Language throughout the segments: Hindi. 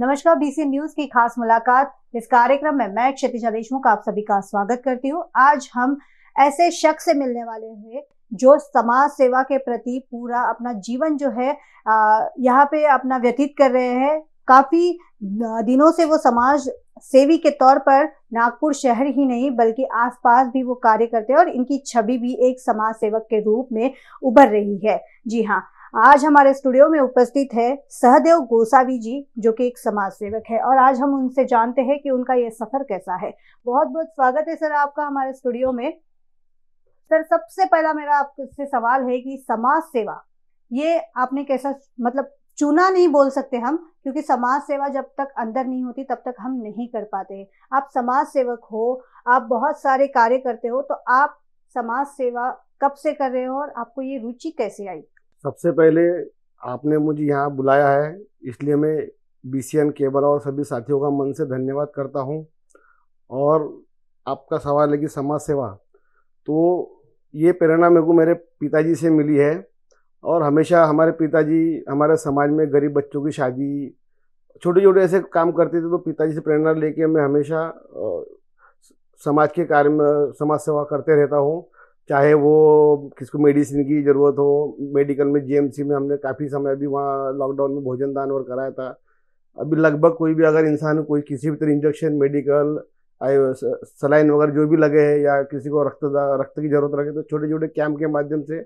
नमस्कार बीसी न्यूज की खास मुलाकात इस कार्यक्रम में मैं क्षतिजा देशमुख आप सभी का स्वागत करती हूँ आज हम ऐसे शख्स से मिलने वाले हैं जो समाज सेवा के प्रति पूरा अपना जीवन जो है यहाँ पे अपना व्यतीत कर रहे हैं काफी दिनों से वो समाज सेवी के तौर पर नागपुर शहर ही नहीं बल्कि आसपास भी वो कार्य करते हैं और इनकी छवि भी एक समाज सेवक के रूप में उभर रही है जी हाँ आज हमारे स्टूडियो में उपस्थित है सहदेव गोसावी जी जो कि एक समाज सेवक है और आज हम उनसे जानते हैं कि उनका ये सफर कैसा है बहुत बहुत स्वागत है सर आपका हमारे स्टूडियो में सर सबसे पहला मेरा आपसे सवाल है कि समाज सेवा ये आपने कैसा मतलब चुना नहीं बोल सकते हम क्योंकि समाज सेवा जब तक अंदर नहीं होती तब तक हम नहीं कर पाते आप समाज सेवक हो आप बहुत सारे कार्य करते हो तो आप समाज सेवा कब से कर रहे हो और आपको ये रुचि कैसे आई सबसे पहले आपने मुझे यहाँ बुलाया है इसलिए मैं बी सी एन केबल और सभी साथियों का मन से धन्यवाद करता हूँ और आपका सवाल है कि समाज सेवा तो ये प्रेरणा मेरे को मेरे पिताजी से मिली है और हमेशा हमारे पिताजी हमारे समाज में गरीब बच्चों की शादी छोटे छोटे ऐसे काम करते थे तो पिताजी से प्रेरणा लेके मैं हमेशा समाज के कार्य में समाज सेवा करते रहता हूँ चाहे वो किसको मेडिसिन की ज़रूरत हो मेडिकल में जीएमसी में हमने काफ़ी समय अभी वहाँ लॉकडाउन में भोजन दान और कराया था अभी लगभग कोई भी अगर इंसान कोई किसी भी तरह इंजेक्शन मेडिकल सलाइन वगैरह जो भी लगे हैं या किसी को रक्त रक्त की ज़रूरत रखे तो छोटे छोटे कैंप के माध्यम से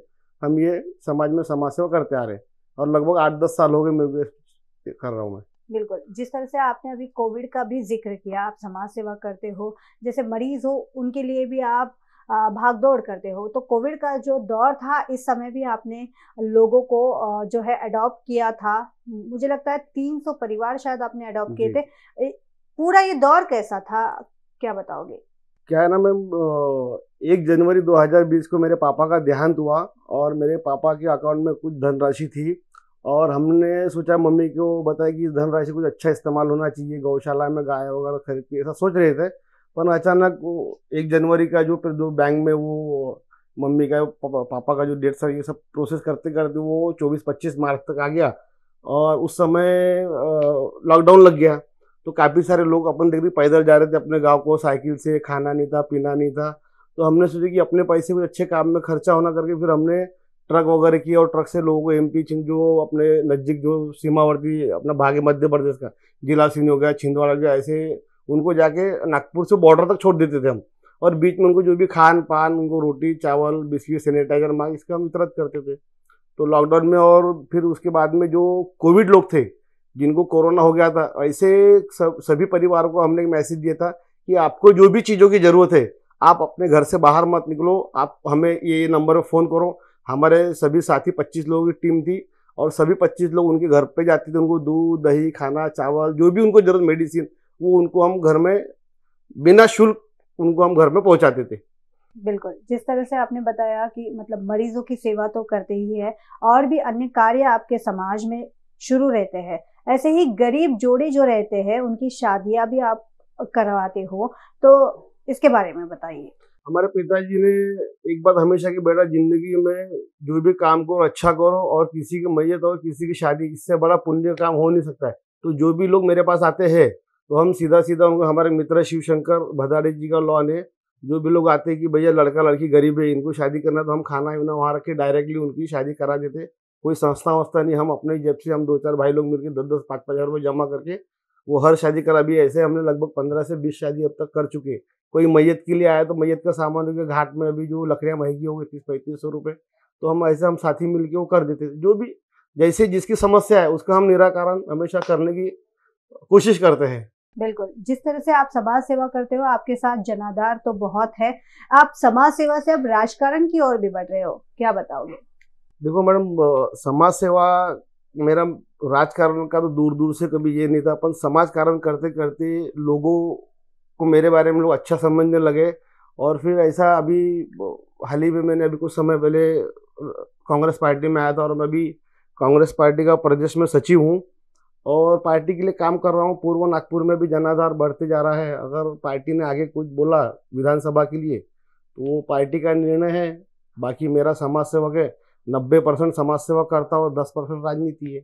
हम ये समाज में समाज सेवा करते आ रहे हैं और लगभग आठ दस साल हो गए मैं कर रहा हूँ मैं बिल्कुल जिस तरह से आपने अभी कोविड का भी जिक्र किया आप समाज सेवा करते हो जैसे मरीज हो उनके लिए भी आप भागदौड़ करते हो तो कोविड का जो दौर था इस समय भी आपने लोगों को जो है अडॉप्ट किया था मुझे लगता है 300 परिवार शायद आपने अडॉप्ट किए थे पूरा ये दौर कैसा था क्या बताओगे क्या है ना मैम एक जनवरी 2020 को मेरे पापा का देहांत हुआ और मेरे पापा के अकाउंट में कुछ धनराशि थी और हमने सोचा मम्मी को बताया कि इस धनराशि कुछ अच्छा इस्तेमाल होना चाहिए गौशाला में गाय वगैरह खरीद के ऐसा सोच रहे थे पर अचानक वो एक जनवरी का जो फिर जो बैंक में वो मम्मी का पापा, पापा का जो डेट था ये सब प्रोसेस करते करते वो चौबीस पच्चीस मार्च तक आ गया और उस समय लॉकडाउन लग गया तो काफ़ी सारे लोग अपन देख रहे पैदल जा रहे थे अपने गांव को साइकिल से खाना नहीं था पीना नहीं था तो हमने सोचा कि अपने पैसे भी अच्छे काम में खर्चा होना करके फिर हमने ट्रक वगैरह किया और ट्रक से लोगों को एम पी जो अपने नज़दीक जो सीमावर्ती अपना भाग मध्य प्रदेश का जिला सिंह हो गया छिंदवाड़ा हो गया ऐसे उनको जाके नागपुर से बॉर्डर तक छोड़ देते थे हम और बीच में उनको जो भी खान पान उनको रोटी चावल बिस्किट सैनिटाइजर मांग इसका हम वितरत करते थे तो लॉकडाउन में और फिर उसके बाद में जो कोविड लोग थे जिनको कोरोना हो गया था ऐसे सब सभी परिवारों को हमने एक मैसेज दिया था कि आपको जो भी चीज़ों की ज़रूरत है आप अपने घर से बाहर मत निकलो आप हमें ये नंबर पर फ़ोन करो हमारे सभी साथी पच्चीस लोगों की टीम थी और सभी पच्चीस लोग उनके घर पे जाते थे उनको दूध दही खाना चावल जो भी उनको जरूरत मेडिसिन वो उनको हम घर में बिना शुल्क उनको हम घर में पहुंचाते थे बिल्कुल जिस तरह से आपने बताया कि मतलब मरीजों की सेवा तो करते ही है और भी अन्य कार्य आपके समाज में शुरू रहते हैं ऐसे ही गरीब जोड़े जो रहते हैं उनकी शादियां भी आप करवाते हो तो इसके बारे में बताइए हमारे पिताजी ने एक बात हमेशा की बेटा जिंदगी में जो भी काम करो अच्छा करो और किसी की मैयत और किसी की शादी इससे बड़ा पुण्य काम हो नहीं सकता है तो जो भी लोग मेरे पास आते हैं तो हम सीधा सीधा उनको हमारे मित्र शिवशंकर भदाड़े जी का लॉन है जो भी लोग आते हैं कि भैया लड़का लड़की गरीब है इनको शादी करना तो हम खाना पीना वहाँ रखे डायरेक्टली उनकी शादी करा देते कोई संस्था वस्था नहीं हम अपने जब से हम दो चार भाई लोग मिलकर दस दस पाँच पाँच हज़ार रुपये जमा करके वो हर शादी करा भी ऐसे हमने लगभग पंद्रह से बीस शादी अब तक कर चुके कोई मैयत के लिए आया तो मैयत का सामान हो गया घाट में अभी जो लकड़ियाँ महंगी हो गई तीस पैंतीस सौ रुपये तो हम ऐसे हम साथी मिलके वो कर देते जो भी जैसे जिसकी समस्या है उसका हम निराकरण हमेशा करने की कोशिश करते हैं बिल्कुल जिस तरह से आप समाज सेवा करते हो आपके साथ जनाधार तो बहुत है आप समाज सेवा से अब राजकारण की ओर भी बढ़ रहे हो क्या बताओगे देखो मैडम समाज सेवा मेरा राजकारण का तो दूर दूर से कभी ये नहीं था अपन समाज कारण करते करते लोगों को मेरे बारे में लोग अच्छा समझने लगे और फिर ऐसा अभी हाल ही में मैंने अभी कुछ समय पहले कांग्रेस पार्टी में आया था और मैं अभी कांग्रेस पार्टी का प्रदेश में सचिव हूँ और पार्टी के लिए काम कर रहा हूँ पूर्व नागपुर में भी जनाधार बढ़ते जा रहा है अगर पार्टी ने आगे कुछ बोला विधानसभा के लिए तो वो पार्टी का निर्णय है बाकी मेरा समाज सेवक है नब्बे परसेंट समाज सेवा करता और दस परसेंट राजनीति है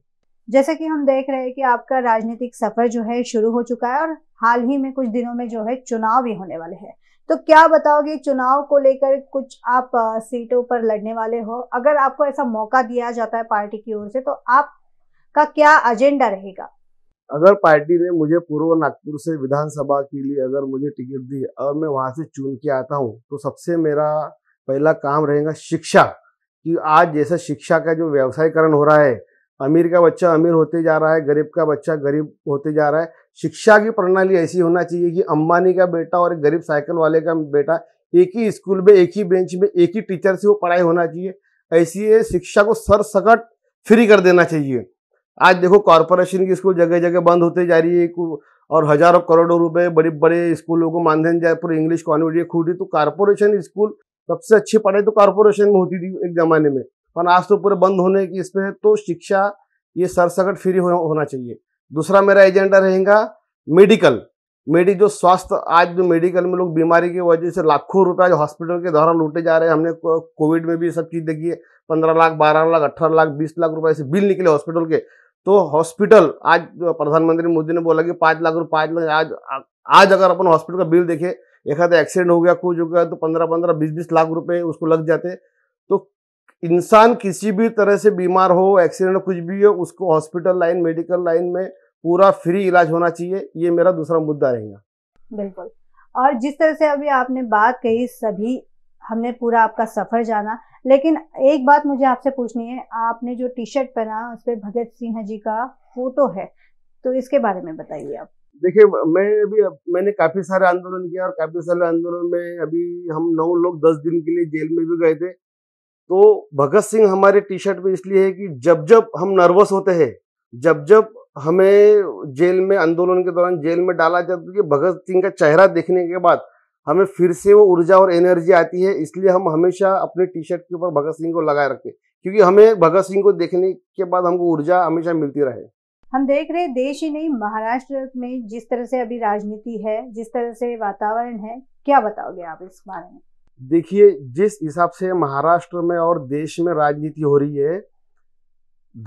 जैसा कि हम देख रहे हैं कि आपका राजनीतिक सफर जो है शुरू हो चुका है और हाल ही में कुछ दिनों में जो है चुनाव भी होने वाले हैं तो क्या बताओगे चुनाव को लेकर कुछ आप सीटों पर लड़ने वाले हो अगर आपको ऐसा मौका दिया जाता है पार्टी की ओर से तो आप का क्या एजेंडा रहेगा अगर पार्टी ने मुझे पूर्व नागपुर से विधानसभा के लिए अगर मुझे टिकट दी और मैं वहां से चुन के आता हूँ तो सबसे मेरा पहला काम रहेगा शिक्षा कि आज जैसा शिक्षा का जो व्यवसायीकरण हो रहा है अमीर का बच्चा अमीर होते जा रहा है गरीब का बच्चा गरीब होते जा रहा है शिक्षा की प्रणाली ऐसी होना चाहिए कि अंबानी का बेटा और गरीब साइकिल वाले का बेटा एक ही स्कूल में एक ही बेंच में एक ही टीचर से वो पढ़ाई होना चाहिए ऐसी शिक्षा को सरसकट फ्री कर देना चाहिए आज देखो कॉरपोरेशन की स्कूल जगह जगह बंद होते जा रही है और हजारों करोड़ों रुपए बड़े बड़े स्कूलों को मानधन जाए पूरे इंग्लिश कॉन्वेंट खुद तो कॉरपोरेशन स्कूल सबसे अच्छी पढ़ाई तो कॉरपोरेशन में होती थी एक जमाने में पर आज तो पूरे बंद होने की इसमें है तो शिक्षा ये सरसकट फ्री हो, होना चाहिए दूसरा मेरा एजेंडा रहेगा मेडिकल मेडिक जो स्वास्थ्य आज जो मेडिकल में लोग बीमारी की वजह से लाखों रुपए आज हॉस्पिटल के द्वारा लूटे जा रहे हैं हमने कोविड में भी सब चीज़ देखी है पंद्रह लाख बारह लाख अठारह लाख बीस लाख रुपए से बिल निकले हॉस्पिटल के तो हॉस्पिटल आज प्रधानमंत्री मोदी ने बोला कि पांच लाख रुपये पांच लाख आज आज अगर अपन हॉस्पिटल का बिल देखे एखादा एक्सीडेंट हो गया कुछ हो गया तो पंद्रह पंद्रह बीस बीस लाख रुपए उसको लग जाते तो इंसान किसी भी तरह से बीमार हो एक्सीडेंट कुछ भी हो उसको हॉस्पिटल लाइन मेडिकल लाइन में पूरा फ्री इलाज होना चाहिए ये मेरा दूसरा मुद्दा रहेगा बिल्कुल और जिस तरह से अभी आपने बात कही सभी हमने पूरा आपका सफर जाना लेकिन एक बात मुझे आपसे पूछनी है आपने जो टी शर्ट पहना उस पर भगत सिंह जी का फोटो है तो इसके बारे में बताइए आप देखिए मैं अभी मैंने काफी सारे आंदोलन किया और काफी सारे आंदोलन में अभी हम नौ लोग दस दिन के लिए जेल में भी गए थे तो भगत सिंह हमारे टी शर्ट में इसलिए है कि जब जब हम नर्वस होते हैं जब जब हमें जेल में आंदोलन के दौरान जेल में डाला जाता है तो भगत सिंह का चेहरा देखने के बाद हमें फिर से वो ऊर्जा और एनर्जी आती है इसलिए हम हमेशा अपने टी शर्ट के ऊपर भगत सिंह को लगाए रखते हैं क्योंकि हमें भगत सिंह को देखने के बाद हमको ऊर्जा हमेशा मिलती रहे हम देख रहे देश ही नहीं महाराष्ट्र में जिस तरह से अभी राजनीति है जिस तरह से वातावरण है क्या बताओगे आप इस बारे में देखिए जिस हिसाब से महाराष्ट्र में और देश में राजनीति हो रही है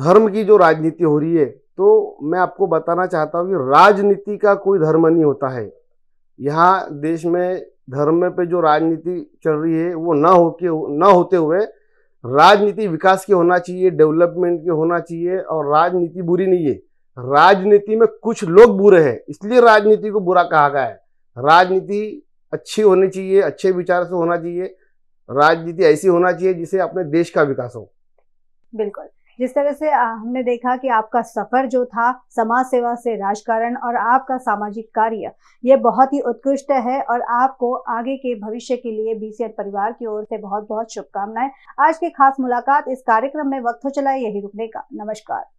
धर्म की जो राजनीति हो रही है तो मैं आपको बताना चाहता हूँ कि राजनीति का कोई धर्म नहीं होता है यहाँ देश में धर्म पे जो राजनीति चल रही है वो ना के ना होते हुए राजनीति विकास की होना चाहिए डेवलपमेंट की होना चाहिए और राजनीति बुरी नहीं है राजनीति में कुछ लोग बुरे हैं इसलिए राजनीति को बुरा कहा गया है राजनीति अच्छी होनी चाहिए अच्छे विचार से होना चाहिए राजनीति ऐसी होना चाहिए जिसे अपने देश का विकास हो बिल्कुल जिस तरह से हमने देखा कि आपका सफर जो था समाज सेवा से राजकारण और आपका सामाजिक कार्य ये बहुत ही उत्कृष्ट है और आपको आगे के भविष्य के लिए बीसीएड परिवार की ओर से बहुत बहुत शुभकामनाएं आज की खास मुलाकात इस कार्यक्रम में वक्त हो चला यही रुकने का नमस्कार